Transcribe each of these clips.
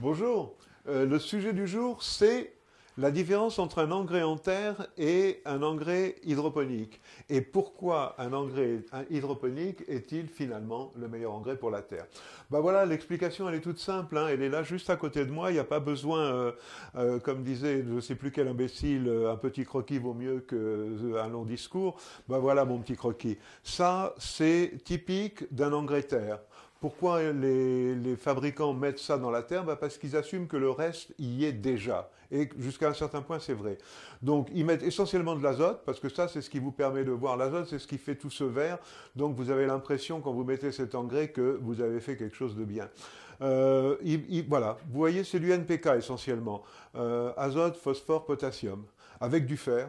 Bonjour. Euh, le sujet du jour, c'est la différence entre un engrais en terre et un engrais hydroponique. Et pourquoi un engrais hydroponique est-il finalement le meilleur engrais pour la terre Ben voilà, l'explication elle est toute simple, hein. elle est là juste à côté de moi, il n'y a pas besoin, euh, euh, comme disait je ne sais plus quel imbécile, un petit croquis vaut mieux qu'un long discours. Ben voilà mon petit croquis. Ça, c'est typique d'un engrais terre. Pourquoi les, fabricants mettent ça dans la terre bah, Parce qu'ils assument que le reste y est déjà. Et jusqu'à un certain point, c'est vrai. Donc, ils mettent essentiellement de l'azote, parce que ça, c'est ce qui vous permet de voir l'azote, c'est ce qui fait tout ce vert. Donc, vous avez l'impression, quand vous mettez cet engrais, que vous avez fait quelque chose de bien. Euh, voilà, vous voyez, c'est du NPK essentiellement. Euh, azote, phosphore, potassium, avec du fer.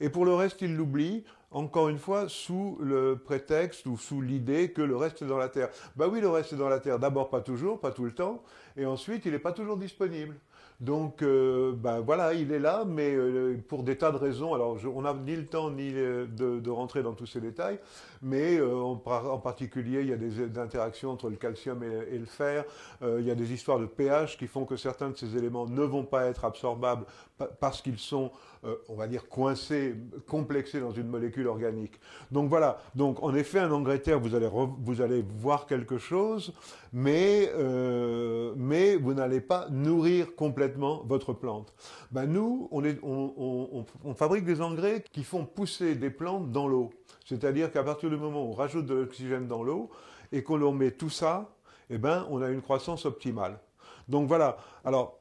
Et pour le reste, ils l'oublient encore une fois, sous le prétexte ou sous l'idée que le reste est dans la Terre. Ben oui, le reste est dans la Terre. D'abord, pas toujours, pas tout le temps, et ensuite, il n'est pas toujours disponible. Donc, ben voilà, il est là, mais euh, pour des tas de raisons. Alors, on n'a ni le temps ni de, rentrer dans tous ces détails, mais euh, en, particulier, il y a des, interactions entre le calcium et le fer. il y a des histoires de pH qui font que certains de ces éléments ne vont pas être absorbables parce qu'ils sont, on va dire, coincés, complexés dans une molécule organique. Donc voilà, donc en effet, un engrais terre, vous allez, vous allez voir quelque chose, mais, euh, mais vous n'allez pas nourrir complètement votre plante. Ben nous, on, est, on, fabrique des engrais qui font pousser des plantes dans l'eau. C'est-à-dire qu'à partir du moment où on rajoute de l'oxygène dans l'eau et qu'on met tout ça, eh ben, on a une croissance optimale. Donc voilà. Alors,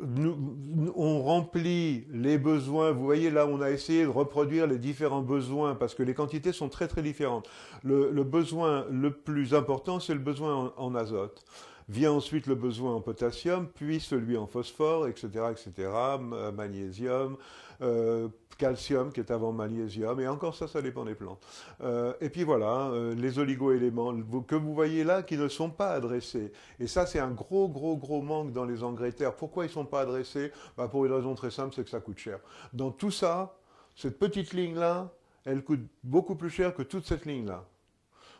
nous, on remplit les besoins. Vous voyez, là, on a essayé de reproduire les différents besoins parce que les quantités sont très très différentes. Le, besoin le plus important, c'est le besoin en azote. Vient ensuite le besoin en potassium, puis celui en phosphore, etc., etc., euh, magnésium, euh, calcium qui est avant magnésium, et encore ça, ça dépend des plantes. Euh, et puis voilà, les oligo-éléments que vous voyez là qui ne sont pas adressés. Et ça, c'est un gros, gros, gros manque dans les engrais terres. Pourquoi ils ne sont pas adressés bah, Pour une raison très simple, c'est que ça coûte cher. Dans tout ça, cette petite ligne-là, elle coûte beaucoup plus cher que toute cette ligne-là.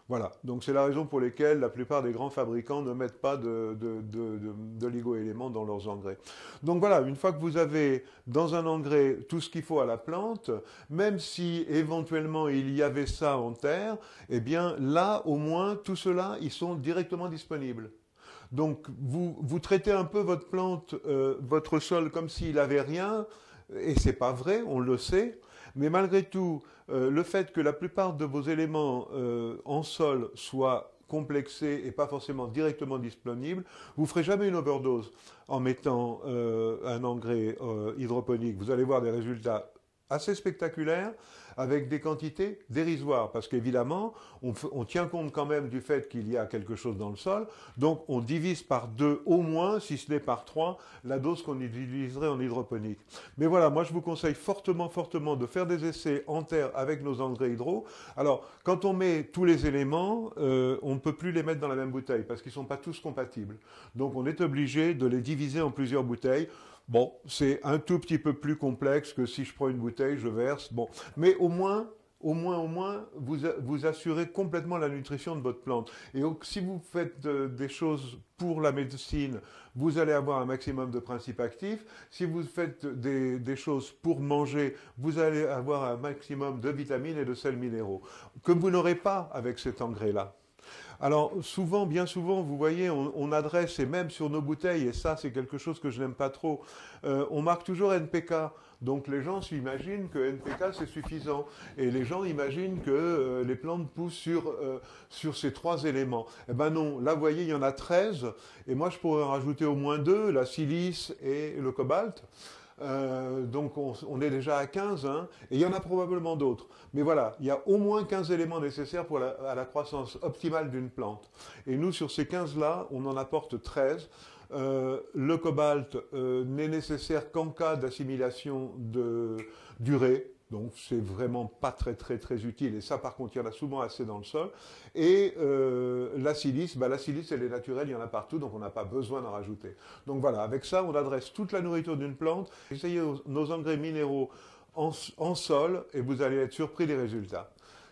Voilà, donc c'est la raison pour laquelle la plupart des grands fabricants ne mettent pas de, de, ligo-éléments dans leurs engrais. Donc voilà, une fois que vous avez dans un engrais tout ce qu'il faut à la plante, même si éventuellement il y avait ça en terre, eh bien là au moins tout cela, ils sont directement disponibles. Donc vous, vous traitez un peu votre plante, euh, votre sol comme s'il n'avait rien, et c'est pas vrai, on le sait, mais malgré tout, euh, le fait que la plupart de vos éléments euh, en sol soient complexés et pas forcément directement disponibles, vous ferez jamais une overdose en mettant euh, un engrais hydroponique. Vous allez voir des résultats assez spectaculaires avec des quantités dérisoires, parce qu'évidemment, on, tient compte quand même du fait qu'il y a quelque chose dans le sol, donc on divise par deux au moins, si ce n'est par trois, la dose qu'on utiliserait en hydroponique. Mais voilà, moi je vous conseille fortement, fortement de faire des essais en terre avec nos engrais hydro. Alors, quand on met tous les éléments, euh, on ne peut plus les mettre dans la même bouteille, parce qu'ils ne sont pas tous compatibles. Donc on est obligé de les diviser en plusieurs bouteilles. Bon, c'est un tout petit peu plus complexe que si je prends une bouteille, je verse. Bon, mais au au moins, au moins, au moins, vous, vous assurez complètement la nutrition de votre plante. Et si vous faites euh, des choses pour la médecine, vous allez avoir un maximum de principes actifs. Si vous faites des, choses pour manger, vous allez avoir un maximum de vitamines et de sels minéraux, que vous n'aurez pas avec cet engrais-là. Alors souvent, bien souvent, vous voyez, on, adresse, et même sur nos bouteilles, et ça c'est quelque chose que je n'aime pas trop, euh, on marque toujours NPK. Donc les gens s'imaginent que NPK c'est suffisant et les gens imaginent que euh, les plantes poussent sur euh, sur ces trois éléments. Eh ben non, là vous voyez, il y en a 13 et moi je pourrais en rajouter au moins deux, la silice et le cobalt. Euh, donc on, est déjà à 15, hein. et il y en a probablement d'autres. Mais voilà, il y a au moins 15 éléments nécessaires pour à la croissance optimale d'une plante. Et nous, sur ces 15-là, on en apporte 13. Euh, le cobalt euh, n'est nécessaire qu'en cas d'assimilation de durée. Donc c'est vraiment pas très très très utile et ça par contre il y en a souvent assez dans le sol et euh, la silice bah, la silice elle est naturelle il y en a partout donc on n'a pas besoin d'en rajouter donc voilà avec ça on adresse toute la nourriture d'une plante essayez nos engrais minéraux en sol et vous allez être surpris des résultats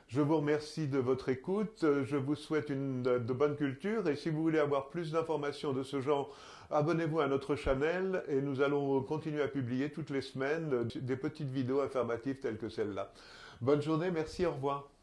je vous remercie de votre écoute. Je vous souhaite une, de bonne culture Et si vous voulez avoir plus d'informations de ce genre, abonnez-vous à notre channel et nous allons continuer à publier toutes les semaines des petites vidéos informatives telles que celle-là. Bonne journée. Merci. Au revoir.